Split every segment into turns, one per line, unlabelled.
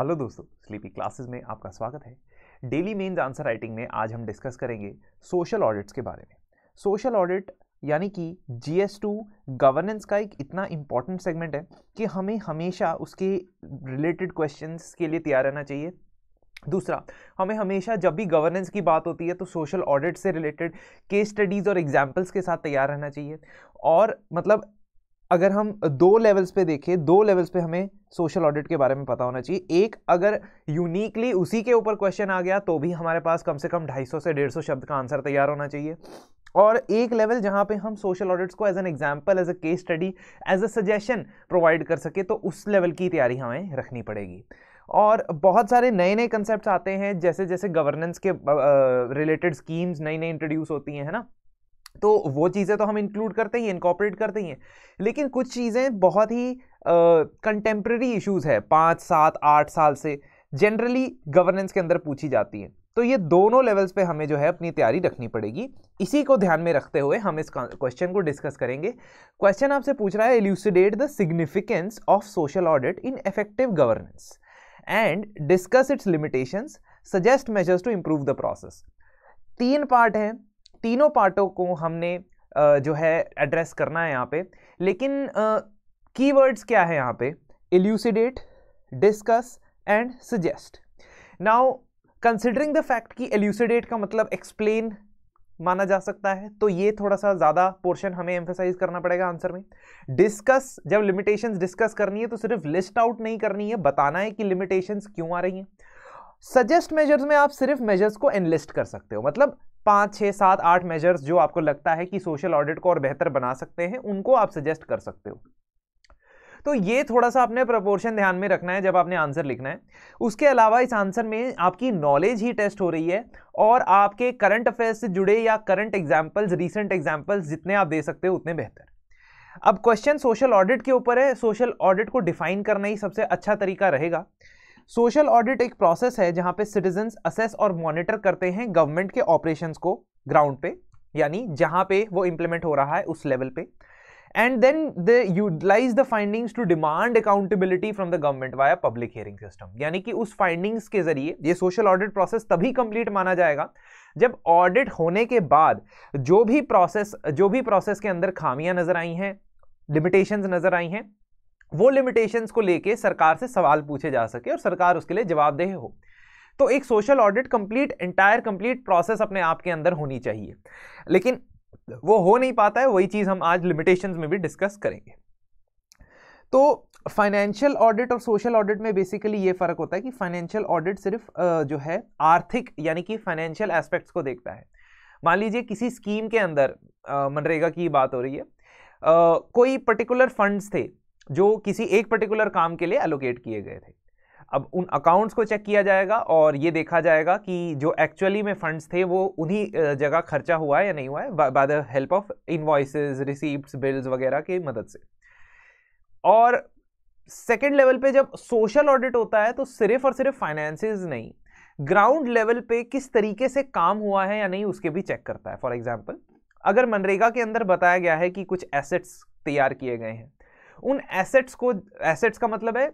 hello दोस्तों sleepy classes में आपका स्वागत है डेली मेन्स आंसर राइटिंग में आज हम डिस्कस करेंगे सोशल ऑडिट्स के बारे में सोशल ऑडिट यानी कि जी एस टू गवर्नेंस का एक इतना इम्पॉर्टेंट सेगमेंट है कि हमें हमेशा उसके रिलेटेड क्वेश्चंस के लिए तैयार रहना चाहिए दूसरा हमें हमेशा जब भी गवर्नेंस की बात होती है तो सोशल ऑडिट से रिलेटेड केस स्टडीज़ और एग्जाम्पल्स के साथ तैयार रहना चाहिए और मतलब अगर हम दो लेवल्स पे देखें दो लेवल्स पे हमें सोशल ऑडिट के बारे में पता होना चाहिए एक अगर यूनिकली उसी के ऊपर क्वेश्चन आ गया तो भी हमारे पास कम से कम 250 से 150 शब्द का आंसर तैयार होना चाहिए और एक लेवल जहाँ पे हम सोशल ऑडिट्स को as an example as a case study as a suggestion provide कर सके तो उस लेवल की तैयारी हमें रखनी पड़ेगी और बहुत सारे नए नए कंसेप्ट आते हैं जैसे जैसे गवर्नेंस के रिलेटेड स्कीम्स नई नई इंट्रोड्यूस होती हैं है ना तो वो चीज़ें तो हम इंक्लूड करते ही इनकॉपरेट करते ही हैं लेकिन कुछ चीज़ें बहुत ही कंटेम्प्रेरी uh, इश्यूज है पाँच सात आठ साल से जनरली गवर्नेंस के अंदर पूछी जाती हैं तो ये दोनों लेवल्स पे हमें जो है अपनी तैयारी रखनी पड़ेगी इसी को ध्यान में रखते हुए हम इस क्वेश्चन को डिस्कस करेंगे क्वेश्चन आपसे पूछ रहा है elucidate the significance of social audit in effective governance and discuss its limitations suggest measures to improve the process तीन पार्ट हैं तीनों पार्टों को हमने जो है एड्रेस करना है यहाँ पे लेकिन कीवर्ड्स क्या है यहाँ पे elucidate discuss and suggest now considering the fact कि एल्यूसिडेट का मतलब एक्सप्लेन माना जा सकता है तो ये थोड़ा सा ज़्यादा पोर्शन हमें एम्फेसाइज करना पड़ेगा आंसर में डिस्कस जब लिमिटेशंस डिस्कस करनी है तो सिर्फ लिस्ट आउट नहीं करनी है बताना है कि लिमिटेशंस क्यों आ रही हैं सजेस्ट मेजर्स में आप सिर्फ मेजर्स को एनलिस्ट कर सकते हो मतलब पाँच छः सात आठ मेजर्स जो आपको लगता है कि सोशल ऑडिट को और बेहतर बना सकते हैं उनको आप सजेस्ट कर सकते हो तो ये थोड़ा सा आपने प्रपोर्शन ध्यान में रखना है जब आपने आंसर लिखना है उसके अलावा इस आंसर में आपकी नॉलेज ही टेस्ट हो रही है और आपके करंट अफेयर्स से जुड़े या करंट एग्जाम्पल्स रिसेंट एग्जाम्पल्स जितने आप दे सकते हो उतने बेहतर अब क्वेश्चन सोशल ऑडिट के ऊपर है सोशल ऑडिट को डिफाइन करना ही सबसे अच्छा तरीका रहेगा सोशल ऑडिट एक प्रोसेस है जहां पे सिटीजन असेस और मॉनिटर करते हैं गवर्नमेंट के ऑपरेशन को ग्राउंड पे यानी जहां पे वो इम्प्लीमेंट हो रहा है उस लेवल पे and then they utilize the findings to demand accountability from the government via public hearing system यानी कि उस फाइंडिंग्स के जरिए ये सोशल ऑडिट प्रोसेस तभी कंप्लीट माना जाएगा जब ऑडिट होने के बाद जो भी प्रोसेस जो भी प्रोसेस के अंदर खामियां नजर आई हैं लिमिटेशंस नजर आई हैं वो लिमिटेशंस को लेके सरकार से सवाल पूछे जा सके और सरकार उसके लिए जवाबदेह हो तो एक social audit complete entire complete process अपने आप के अंदर होनी चाहिए लेकिन वो हो नहीं पाता है वही चीज़ हम आज लिमिटेशंस में भी डिस्कस करेंगे तो फाइनेंशियल ऑडिट और सोशल ऑडिट में बेसिकली ये फ़र्क होता है कि फाइनेंशियल ऑडिट सिर्फ जो है आर्थिक यानी कि फाइनेंशियल एस्पेक्ट्स को देखता है मान लीजिए किसी स्कीम के अंदर मनरेगा की बात हो रही है कोई पर्टिकुलर फंड्स थे जो किसी एक पर्टिकुलर काम के लिए एलोकेट किए गए थे अब उन अकाउंट्स को चेक किया जाएगा और ये देखा जाएगा कि जो एक्चुअली में फंड्स थे वो उन्हीं जगह खर्चा हुआ है या नहीं हुआ है by the help of invoices receipt bills वगैरह की मदद से और सेकेंड लेवल पे जब सोशल ऑडिट होता है तो सिर्फ और सिर्फ फाइनेंसेस नहीं ग्राउंड लेवल पे किस तरीके से काम हुआ है या नहीं उसके भी चेक करता है फॉर एग्जाम्पल अगर मनरेगा के अंदर बताया गया है कि कुछ एसेट्स तैयार किए गए हैं उन एसेट्स को एसेट्स का मतलब है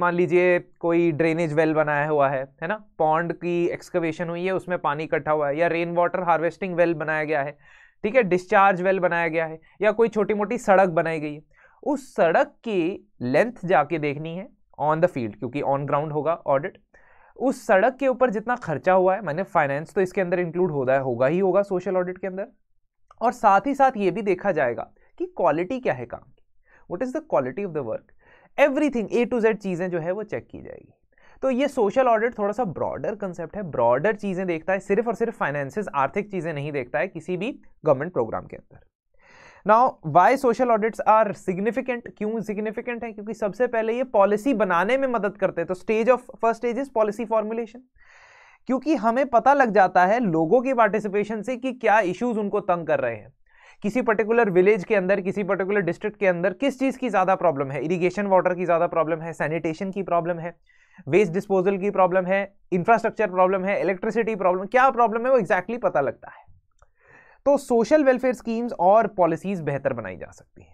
मान लीजिए कोई ड्रेनेज वेल बनाया हुआ है है ना पॉन्ड की एक्सकवेशन हुई है उसमें पानी इकट्ठा हुआ है या रेन वाटर हार्वेस्टिंग वेल बनाया गया है ठीक है डिस्चार्ज वेल बनाया गया है या कोई छोटी मोटी सड़क बनाई गई है उस सड़क की लेंथ जाके देखनी है ऑन द फील्ड क्योंकि ऑन ग्राउंड होगा ऑडिट उस सड़क के ऊपर जितना खर्चा हुआ है मैंने फाइनेंस तो इसके अंदर इंक्लूड होता है होगा ही होगा सोशल ऑडिट के अंदर और साथ ही साथ ये भी देखा जाएगा कि क्वालिटी क्या है काम की what is the quality of the work everything A to Z चीज़ें जो है वो चेक की जाएगी तो ये सोशल ऑडिट थोड़ा सा ब्रॉडर कंसेप्ट है ब्रॉडर चीज़ें देखता है सिर्फ और सिर्फ फाइनेंसिस आर्थिक चीज़ें नहीं देखता है किसी भी गवर्नमेंट प्रोग्राम के अंदर now why social audits are significant क्यों सिग्निफिकेंट है क्योंकि सबसे पहले ये पॉलिसी बनाने में मदद करते हैं तो stage of first stage is policy formulation क्योंकि हमें पता लग जाता है लोगों की पार्टिसिपेशन से कि क्या इश्यूज उनको तंग कर रहे हैं किसी पर्टिकुलर विलेज के अंदर किसी पर्टिकुलर डिस्ट्रिक्ट के अंदर किस चीज़ की ज़्यादा प्रॉब्लम है इरिगेशन वाटर की ज़्यादा प्रॉब्लम है सैनिटेशन की प्रॉब्लम है वेस्ट डिस्पोजल की प्रॉब्लम है इंफ्रास्ट्रक्चर प्रॉब्लम है इलेक्ट्रिसिटी प्रॉब्लम क्या प्रॉब्लम है वो एग्जैक्टली exactly पता लगता है तो सोशल वेलफेयर स्कीम्स और पॉलिसीज बेहतर बनाई जा सकती हैं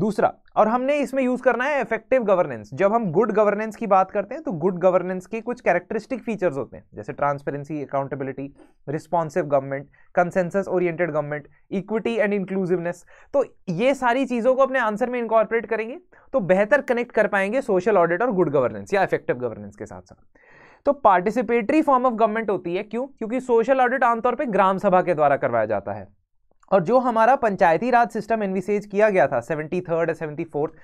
दूसरा और हमने इसमें यूज करना है इफेक्टिव गवर्नेंस जब हम गुड गवर्नेंस की बात करते हैं तो गुड गवर्नेंस के कुछ कैरेक्टरिस्टिक फीचर्स होते हैं जैसे transparency accountability responsive government consensus oriented government equity and inclusiveness तो ये सारी चीज़ों को अपने आंसर में इंकॉर्परेट करेंगे तो बेहतर कनेक्ट कर पाएंगे सोशल ऑडिट और गुड गवर्नेंस या इफेक्टिव गवर्नेंस के साथ साथ तो पार्टिसिपेटरी फॉर्म ऑफ गवर्नमेंट होती है क्यों क्योंकि सोशल ऑडिट आमतौर पर ग्राम सभा के द्वारा करवाया जाता है और जो हमारा पंचायती राज सिस्टम एनविसेज किया गया था seventy third seventy fourth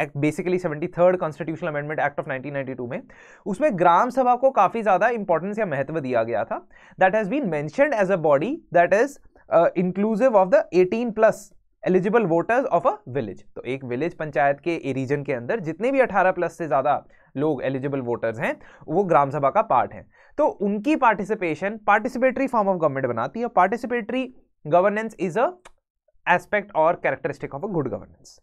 act basically seventy third constitution amendment act of 1992 में उसमें ग्राम सभा को काफ़ी ज़्यादा इंपॉर्टेंस या महत्व दिया गया था that has been mentioned as a body that is inclusive of the eighteen plus eligible voters of a village तो एक विलेज पंचायत के रीजन के अंदर जितने भी 18 प्लस से ज़्यादा लोग एलिजिबल वोटर्स हैं वो ग्राम सभा का पार्ट हैं तो उनकी participation participatory form of government बनाती है participatory governance is a aspect और characteristic of a good governance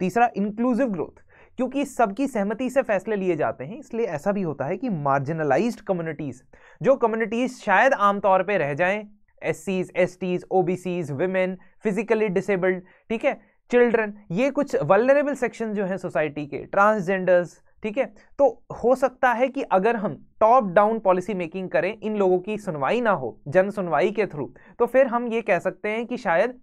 तीसरा इंक्लूसिव ग्रोथ क्योंकि सबकी सहमति से फैसले लिए जाते हैं इसलिए ऐसा भी होता है कि मार्जिनलाइज्ड कम्युनिटीज़ जो कम्युनिटीज़ शायद आमतौर पर रह जाएं S Cs S Ts O B Cs women physically disabled ठीक है चिल्ड्रन ये कुछ वलरेबल सेक्शन जो हैं सोसाइटी के ट्रांसजेंडर्स ठीक है तो हो सकता है कि अगर हम टॉप डाउन पॉलिसी मेकिंग करें इन लोगों की सुनवाई ना हो जन सुनवाई के थ्रू तो फिर हम ये कह सकते हैं कि शायद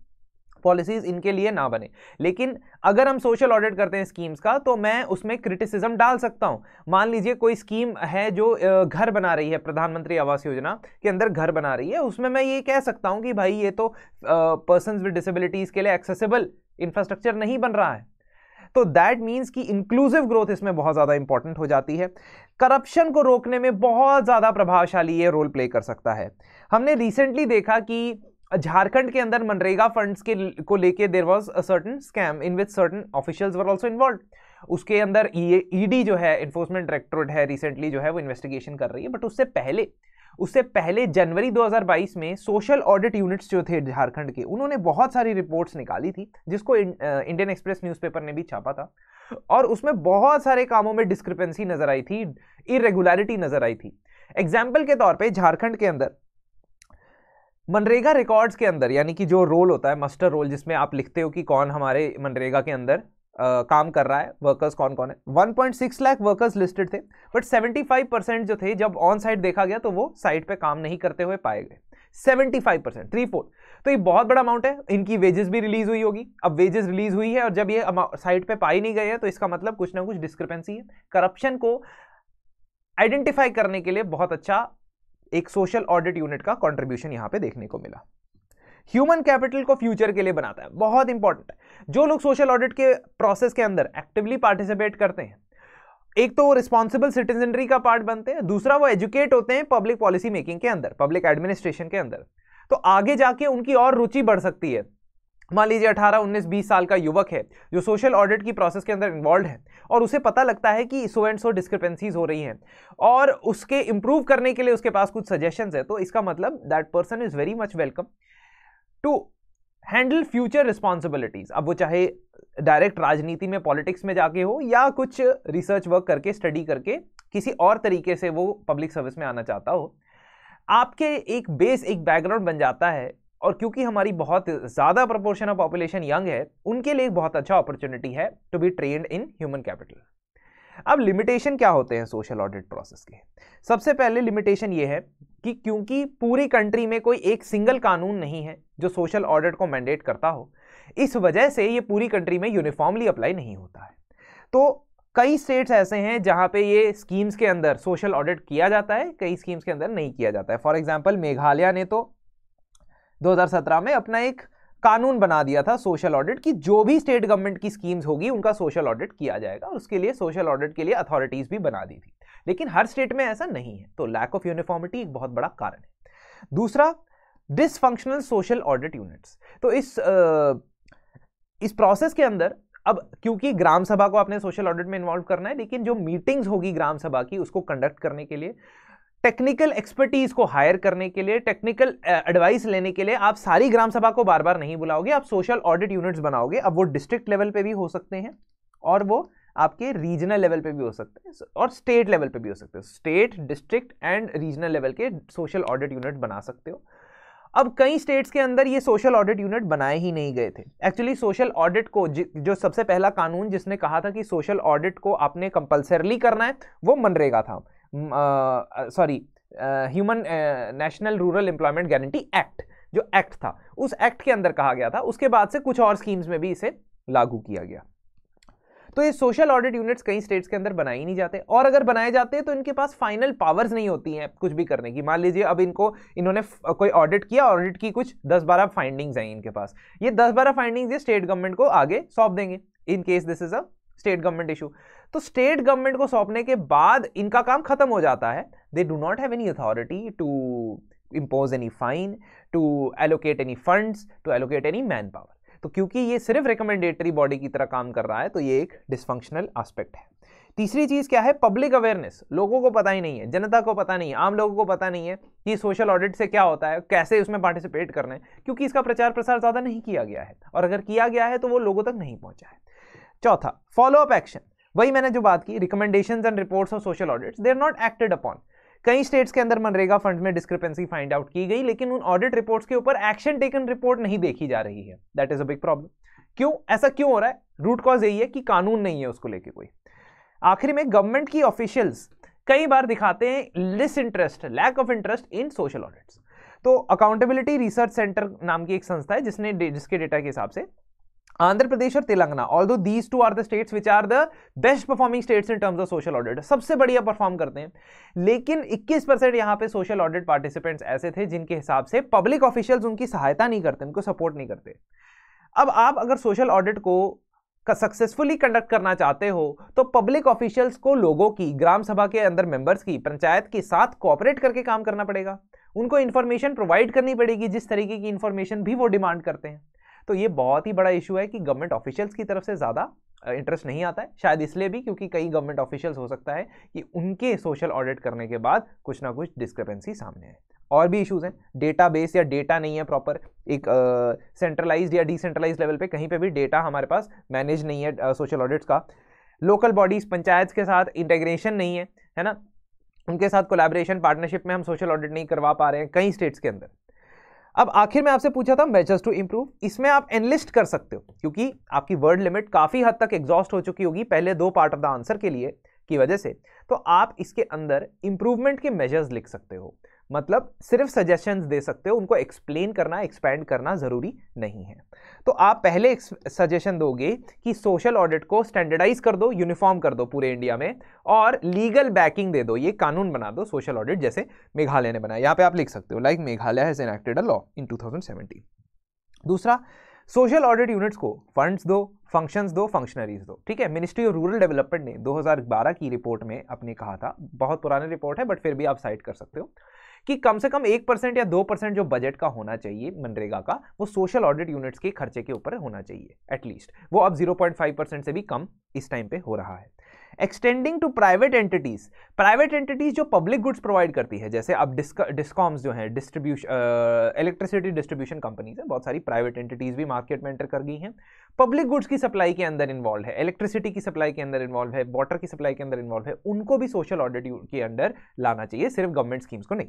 पॉलिसीज इनके लिए ना बने लेकिन अगर हम सोशल ऑडिट करते हैं स्कीम्स का तो मैं उसमें क्रिटिसिज्म डाल सकता हूँ मान लीजिए कोई स्कीम है जो घर बना रही है प्रधानमंत्री आवास योजना के अंदर घर बना रही है उसमें मैं ये कह सकता हूँ कि भाई ये तो पर्सन विद डिसेबिलिटीज़ के लिए एक्सेसिबल इंफ्रास्ट्रक्चर नहीं बन रहा है तो दैट मीन्स कि इंक्लूसिव ग्रोथ इसमें बहुत ज़्यादा इंपॉर्टेंट हो जाती है करप्शन को रोकने में बहुत ज़्यादा प्रभावशाली ये रोल प्ले कर सकता है हमने रिसेंटली देखा कि झारखंड के अंदर मनरेगा फंड्स के को लेके there was a certain scam in which certain officials were also involve उसके अंदर ई e ईडी e जो है इन्फोर्समेंट डायरेक्टोरेट है रिसेंटली जो है वो इन्वेस्टिगेशन कर रही है बट उससे पहले उससे पहले जनवरी 2022 में सोशल ऑडिट यूनिट्स जो थे झारखंड के उन्होंने बहुत सारी रिपोर्ट्स निकाली थी जिसको इंडियन एक्सप्रेस न्यूज़पेपर ने भी छापा था और उसमें बहुत सारे कामों में डिस्क्रिपेंसी नज़र आई थी इरेगुलरिटी नज़र आई थी एग्जाम्पल के तौर पर झारखंड के अंदर मनरेगा रिकॉर्ड्स के अंदर यानी कि जो रोल होता है मस्टर रोल जिसमें आप लिखते हो कि कौन हमारे मनरेगा के अंदर आ, काम कर रहा है वर्कर्स कौन कौन है 1.6 लाख वर्कर्स लिस्टेड थे बट 75 परसेंट जो थे जब ऑन साइट देखा गया तो वो साइट पे काम नहीं करते हुए पाए गए 75 परसेंट थ्री फोर तो ये बहुत बड़ा अमाउंट है इनकी वेजेस भी रिलीज हुई होगी अब वेजेस रिलीज हुई है और जब ये साइट पे पाई नहीं गए हैं तो इसका मतलब कुछ ना कुछ डिस्क्रिपेंसी है करप्शन को आइडेंटिफाई करने के लिए बहुत अच्छा एक सोशल ऑडिट यूनिट का कॉन्ट्रीब्यूशन यहाँ पे देखने को मिला ह्यूमन कैपिटल को फ्यूचर के लिए बनाता है बहुत इंपॉर्टेंट है जो लोग सोशल ऑडिट के प्रोसेस के अंदर एक्टिवली पार्टिसिपेट करते हैं एक तो वो रिस्पॉन्सिबल सिटीजनरी का पार्ट बनते हैं दूसरा वो एजुकेट होते हैं पब्लिक पॉलिसी मेकिंग के अंदर पब्लिक एडमिनिस्ट्रेशन के अंदर तो आगे जाके उनकी और रुचि बढ़ सकती है मान लीजिए 18, 19, 20 साल का युवक है जो सोशल ऑडिट की प्रोसेस के अंदर इन्वॉल्व है और उसे पता लगता है कि सो एंड सो डिस्क्रिपेंसीज हो रही हैं और उसके इम्प्रूव करने के लिए उसके पास कुछ सजेशंस है तो इसका मतलब that person is very much welcome to handle future responsibilities अब वो चाहे डायरेक्ट राजनीति में पॉलिटिक्स में जाके हो या कुछ रिसर्च वर्क करके स्टडी करके किसी और तरीके से वो पब्लिक सर्विस में आना चाहता हो आपके एक बेस एक बैकग्राउंड बन जाता है और क्योंकि हमारी बहुत ज़्यादा प्रपोर्शन ऑफ पॉपुलेशन यंग है उनके लिए एक बहुत अच्छा अपॉर्चुनिटी है to be train in human capital अब लिमिटेशन क्या होते हैं सोशल ऑडिट प्रोसेस के सबसे पहले लिमिटेशन ये है कि क्योंकि पूरी कंट्री में कोई एक सिंगल कानून नहीं है जो सोशल ऑडिट को मैंडेट करता हो इस वजह से ये पूरी कंट्री में यूनिफॉर्मली अप्लाई नहीं होता है तो कई स्टेट्स ऐसे हैं जहाँ पे ये स्कीम्स के अंदर सोशल ऑडिट किया जाता है कई स्कीम्स के अंदर नहीं किया जाता है फॉर एग्जाम्पल मेघालय ने तो 2017 में अपना एक कानून बना दिया था सोशल ऑडिट की जो भी स्टेट गवर्नमेंट की स्कीम्स होगी उनका सोशल ऑडिट किया जाएगा और उसके लिए सोशल ऑडिट के लिए अथॉरिटीज भी बना दी थी लेकिन हर स्टेट में ऐसा नहीं है तो लैक ऑफ यूनिफॉर्मिटी एक बहुत बड़ा कारण है दूसरा डिसफंक्शनल सोशल ऑडिट यूनिट्स तो इस आ, इस प्रोसेस के अंदर अब क्योंकि ग्राम सभा को आपने सोशल ऑडिट में इन्वॉल्व करना है लेकिन जो मीटिंग्स होगी ग्राम सभा की उसको कंडक्ट करने के लिए टेक्निकल एक्सपर्टीज को हायर करने के लिए टेक्निकल एडवाइस uh, लेने के लिए आप सारी ग्राम सभा को बार बार नहीं बुलाओगे आप सोशल ऑडिट यूनिट्स बनाओगे अब वो डिस्ट्रिक्ट लेवल पे भी हो सकते हैं और वो आपके रीजनल लेवल पे भी हो सकते हैं और स्टेट लेवल पे भी हो सकते हैं state district and regional level के सोशल ऑडिट यूनिट बना सकते हो अब कई स्टेट्स के अंदर ये सोशल ऑडिट यूनिट बनाए ही नहीं गए थे एक्चुअली सोशल ऑडिट को जो सबसे पहला कानून जिसने कहा था कि सोशल ऑडिट को आपने कंपलसरली करना है वो मनरेगा था sorry human national rural employment guarantee act जो एक्ट था उस एक्ट के अंदर कहा गया था उसके बाद से कुछ और स्कीम्स में भी इसे लागू किया गया तो ये सोशल ऑडिट यूनिट्स कई स्टेट्स के अंदर बनाए नहीं जाते और अगर बनाए जाते हैं तो इनके पास फाइनल पावर्स नहीं होती हैं कुछ भी करने की मान लीजिए अब इनको इन्होंने कोई ऑडिट किया ऑडिट की कुछ दस बारह फाइंडिंग्स हैं इनके पास ये दस बारह फाइंडिंग्स ये स्टेट गवर्नमेंट को आगे सौंप देंगे in case this is a state government issue तो स्टेट गवर्नमेंट को सौंपने के बाद इनका काम खत्म हो जाता है they do not have any authority to impose any fine to allocate any funds to allocate any manpower तो क्योंकि ये सिर्फ रिकमेंडेटरी बॉडी की तरह काम कर रहा है तो ये एक डिसफंक्शनल आस्पेक्ट है तीसरी चीज़ क्या है पब्लिक अवेयरनेस लोगों को पता ही नहीं है जनता को पता नहीं है आम लोगों को पता नहीं है कि सोशल ऑडिट से क्या होता है कैसे उसमें पार्टिसिपेट करना है क्योंकि इसका प्रचार प्रसार ज़्यादा नहीं किया गया है और अगर किया गया है तो वो लोगों तक नहीं पहुँचा है चौथा फॉलोअप एक्शन वही मैंने जो बात की recommendation and report of social audits they are not acted upon कई स्टेट्स के अंदर मनरेगा फंड में डिस्क्रिपेंसी फाइंड आउट की गई लेकिन उन ऑडिट रिपोर्ट्स के ऊपर एक्शन टेकन रिपोर्ट नहीं देखी जा रही है that is a big problem क्यों ऐसा क्यों हो रहा है रूट कॉज यही है कि कानून नहीं है उसको लेके कोई आखिर में गवर्नमेंट की ऑफिशियल्स कई बार दिखाते हैं less interest lack of interest in social audits तो अकाउंटेबिलिटी रिसर्च सेंटर नाम की एक संस्था है जिसने जिसके डेटा के हिसाब से आंध्र प्रदेश और Telangana although these two are the states which are the best performing states in terms of social audit सबसे बढ़िया परफॉर्म करते हैं लेकिन 21 परसेंट यहाँ पे सोशल ऑडिट पार्टिसिपेंट्स ऐसे थे जिनके हिसाब से पब्लिक ऑफिशियल्स उनकी सहायता नहीं करते उनको सपोर्ट नहीं करते अब आप अगर सोशल ऑडिट को सक्सेसफुली कंडक्ट करना चाहते हो तो पब्लिक ऑफिशियल्स को लोगों की ग्राम सभा के अंदर मेंबर्स की पंचायत के साथ कॉपरेट करके काम करना पड़ेगा उनको इन्फॉर्मेशन प्रोवाइड करनी पड़ेगी जिस तरीके की इन्फॉर्मेशन भी वो डिमांड करते हैं तो ये बहुत ही बड़ा इशू है कि गवर्नमेंट ऑफिशियल्स की तरफ से ज़्यादा इंटरेस्ट नहीं आता है शायद इसलिए भी क्योंकि कई गवर्नमेंट ऑफिशियल्स हो सकता है कि उनके सोशल ऑडिट करने के बाद कुछ ना कुछ डिस्क्रिपेंसी सामने आए और भी इश्यूज हैं डेटा बेस या डेटा नहीं है प्रॉपर एक सेंट्रलाइज uh, या डिसेंट्रलाइज लेवल पे कहीं पे भी डेटा हमारे पास मैनेज नहीं है सोशल uh, ऑडिट्स का लोकल बॉडीज़ पंचायत के साथ इंटेग्रेशन नहीं है है ना उनके साथ कोलैबोरेशन पार्टनरशिप में हम सोशल ऑडिट नहीं करवा पा रहे हैं कई स्टेट्स के अंदर अब आखिर में आपसे पूछा था मेजर्स टू इंप्रूव इसमें आप एनलिस्ट कर सकते हो क्योंकि आपकी वर्ड लिमिट काफ़ी हद तक एग्जॉस्ट हो चुकी होगी पहले दो पार्ट ऑफ द आंसर के लिए की वजह से तो आप इसके अंदर इंप्रूवमेंट के मेजर्स लिख सकते हो मतलब सिर्फ सजेशंस दे सकते हो उनको एक्सप्लेन करना एक्सपैंड करना ज़रूरी नहीं है तो आप पहले सजेशन दोगे कि सोशल ऑडिट को स्टैंडर्डाइज कर दो यूनिफॉर्म कर दो पूरे इंडिया में और लीगल बैकिंग दे दो ये कानून बना दो सोशल ऑडिट जैसे मेघालय ने बनाया यहाँ पे आप लिख सकते हो like Meghalaya has enacted a law in two दूसरा सोशल ऑडिट यूनिट्स को फंड्स दो फंक्शंस दो फंक्शनरीज दो ठीक है मिनिस्ट्री ऑफ रूरल डेवलपमेंट ने 2012 की रिपोर्ट में अपने कहा था बहुत पुरानी रिपोर्ट है बट फिर भी आप साइट कर सकते हो कि कम से कम एक परसेंट या दो परसेंट जो बजट का होना चाहिए मनरेगा का वो सोशल ऑडिट यूनिट्स के खर्चे के ऊपर होना चाहिए एटलीस्ट वो अब जीरो पॉइंट फाइव परसेंट से भी कम इस टाइम पे हो रहा है extending to private entities private entities जो पब्लिक गुड्स प्रोवाइड करती है जैसे अब डिस्कॉम्स जो हैं डिस्ट्रीब्यूशन इलेक्ट्रिसिटी डिस्ट्रीब्यूशन कंपनीज हैं बहुत सारी प्राइवेट एंटिटीज भी मार्केट में एंटर कर गई हैं पब्लिक गुड्स की सप्लाई के अंदर इन्वॉल्व है इलेक्ट्रिसिटी की सप्लाई के अंदर इन्वॉल्व है वाटर की सप्लाई के अंदर इन्वॉल्व है उनको भी सोशल ऑडिट के अंदर लाना चाहिए सिर्फ गवर्नमेंट स्कीम्स को नहीं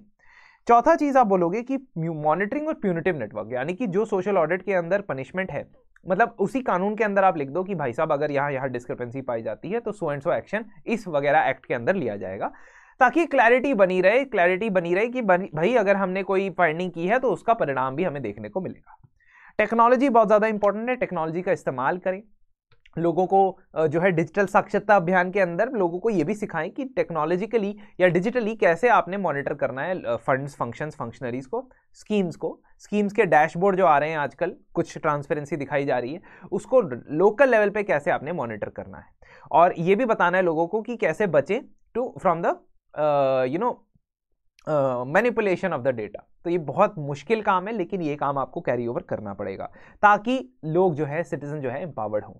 चौथा चीज़ आप बोलोगे कि मॉनिटरिंग और प्यूनिटिव नेटवर्क यानी कि जो सोशल ऑडिट के अंदर पनिशमेंट है मतलब उसी कानून के अंदर आप लिख दो कि भाई साहब अगर यहाँ यहाँ डिस्क्रिपेंसी पाई जाती है तो सो एंड सो एक्शन इस वगैरह एक्ट के अंदर लिया जाएगा ताकि क्लैरिटी बनी रहे क्लैरिटी बनी रहे कि भाई अगर हमने कोई फाइंडिंग की है तो उसका परिणाम भी हमें देखने को मिलेगा टेक्नोलॉजी बहुत ज़्यादा इंपॉर्टेंट है टेक्नोलॉजी का इस्तेमाल करें लोगों को जो है डिजिटल साक्षरता अभियान के अंदर लोगों को ये भी सिखाएं कि टेक्नोलॉजिकली या डिजिटली कैसे आपने मॉनिटर करना है फंड्स फंक्शंस फंक्शनरीज को स्कीम्स को स्कीम्स के डैशबोर्ड जो आ रहे हैं आजकल कुछ ट्रांसपेरेंसी दिखाई जा रही है उसको लोकल लेवल पे कैसे आपने मॉनिटर करना है और ये भी बताना है लोगों को कि कैसे बचें to from the you know manipulation of the data तो ये बहुत मुश्किल काम है लेकिन ये काम आपको कैरी ओवर करना पड़ेगा ताकि लोग जो है सिटीजन जो है एम्पावर्ड हों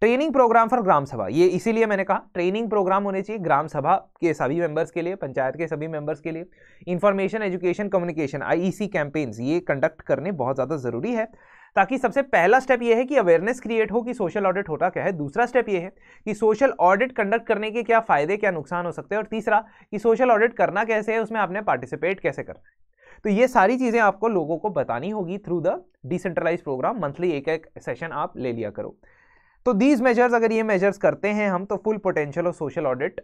ट्रेनिंग प्रोग्राम फॉर ग्राम सभा ये इसीलिए मैंने कहा ट्रेनिंग प्रोग्राम होने चाहिए ग्राम सभा के सभी मेंबर्स के लिए पंचायत के सभी मेंबर्स के लिए information education communication IEC campaigns ये कंडक्ट करने बहुत ज़्यादा ज़रूरी है ताकि सबसे पहला स्टेप ये है कि अवेयरनेस क्रिएट हो कि सोशल ऑडिट होता क्या है दूसरा स्टेप ये है कि सोशल ऑडिट कंडक्ट करने के क्या फ़ायदे क्या नुकसान हो सकते हैं और तीसरा कि सोशल ऑडिट करना कैसे है उसमें आपने पार्टिसिपेट कैसे करना है तो ये सारी चीज़ें आपको लोगों को बतानी होगी through the decentralize programme monthly एक एक सेशन आप ले लिया करो तो दीज मेजर्स अगर ये मेजर्स करते हैं हम तो full potential of social audit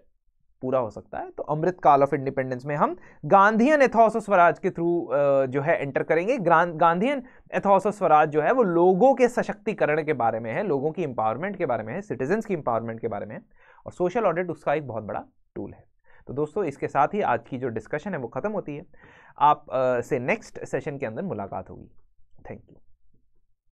पूरा हो सकता है तो अमृत काल ऑफ इंडिपेंडेंस में हम गांधीयन एथॉस स्वराज के थ्रू जो है एंटर करेंगे गांधीयन एथॉस स्वराज जो है वो लोगों के सशक्तिकरण के बारे में है लोगों की एम्पावरमेंट के बारे में है सिटीजन्स की एम्पावरमेंट के बारे में है और सोशल ऑडिट उसका एक बहुत बड़ा टूल है तो दोस्तों इसके साथ ही आज की जो डिस्कशन है वो खत्म होती है आप से नेक्स्ट सेशन के अंदर मुलाकात होगी थैंक यू